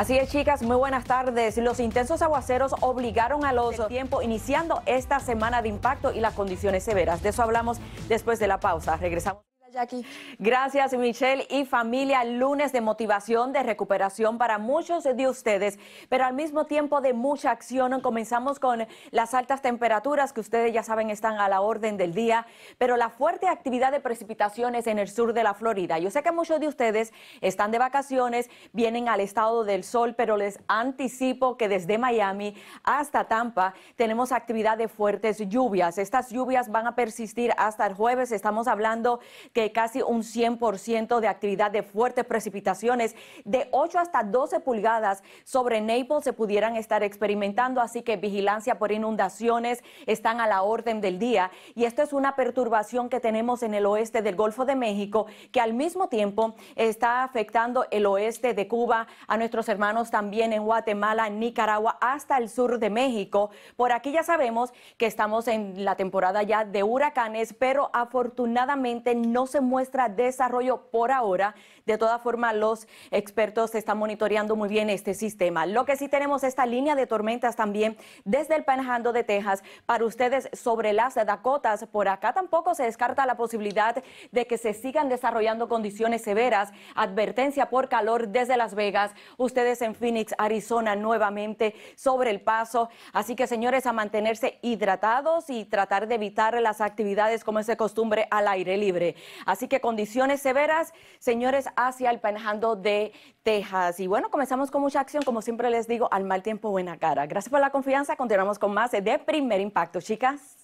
Así es, chicas, muy buenas tardes. Los intensos aguaceros obligaron a los tiempo iniciando esta semana de impacto y las condiciones severas. De eso hablamos después de la pausa. Regresamos. Jackie. Gracias, Michelle y familia. Lunes de motivación, de recuperación para muchos de ustedes, pero al mismo tiempo de mucha acción. Comenzamos con las altas temperaturas que ustedes ya saben están a la orden del día, pero la fuerte actividad de precipitaciones en el sur de la Florida. Yo sé que muchos de ustedes están de vacaciones, vienen al estado del sol, pero les anticipo que desde Miami hasta Tampa tenemos actividad de fuertes lluvias. Estas lluvias van a persistir hasta el jueves. Estamos hablando que casi un 100% de actividad de fuertes precipitaciones de 8 hasta 12 pulgadas sobre Naples se pudieran estar experimentando, así que vigilancia por inundaciones están a la orden del día. Y esto es una perturbación que tenemos en el oeste del Golfo de México, que al mismo tiempo está afectando el oeste de Cuba, a nuestros hermanos también en Guatemala, Nicaragua, hasta el sur de México. Por aquí ya sabemos que estamos en la temporada ya de huracanes, pero afortunadamente no se muestra desarrollo por ahora. De todas formas, los expertos están monitoreando muy bien este sistema. Lo que sí tenemos esta línea de tormentas también desde el Panhandle de Texas para ustedes sobre las Dakotas. Por acá tampoco se descarta la posibilidad de que se sigan desarrollando condiciones severas. Advertencia por calor desde Las Vegas. Ustedes en Phoenix, Arizona, nuevamente sobre el paso. Así que, señores, a mantenerse hidratados y tratar de evitar las actividades como es de costumbre al aire libre. Así que condiciones severas, señores, hacia el panjando de Texas. Y bueno, comenzamos con mucha acción, como siempre les digo, al mal tiempo, buena cara. Gracias por la confianza. Continuamos con más de Primer Impacto, chicas.